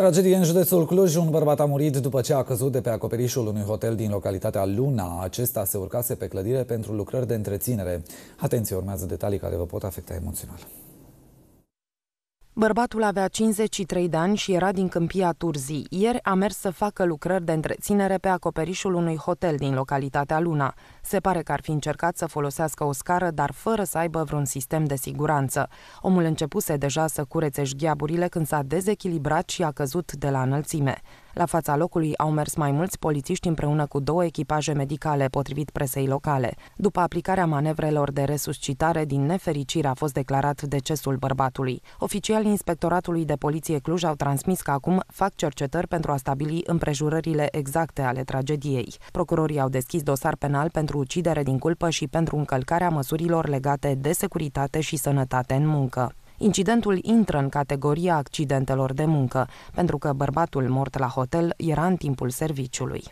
Tragedie în județul Cluj, un bărbat a murit după ce a căzut de pe acoperișul unui hotel din localitatea Luna. Acesta se urcase pe clădire pentru lucrări de întreținere. Atenție, urmează detalii care vă pot afecta emoțional. Bărbatul avea 53 de ani și era din Câmpia Turzii. Ieri a mers să facă lucrări de întreținere pe acoperișul unui hotel din localitatea Luna. Se pare că ar fi încercat să folosească o scară, dar fără să aibă vreun sistem de siguranță. Omul începuse deja să curețe șgheaburile când s-a dezechilibrat și a căzut de la înălțime. La fața locului au mers mai mulți polițiști împreună cu două echipaje medicale, potrivit presei locale. După aplicarea manevrelor de resuscitare, din nefericire a fost declarat decesul bărbatului. Oficialii Inspectoratului de Poliție Cluj au transmis că acum fac cercetări pentru a stabili împrejurările exacte ale tragediei. Procurorii au deschis dosar penal pentru ucidere din culpă și pentru încălcarea măsurilor legate de securitate și sănătate în muncă. Incidentul intră în categoria accidentelor de muncă, pentru că bărbatul mort la hotel era în timpul serviciului.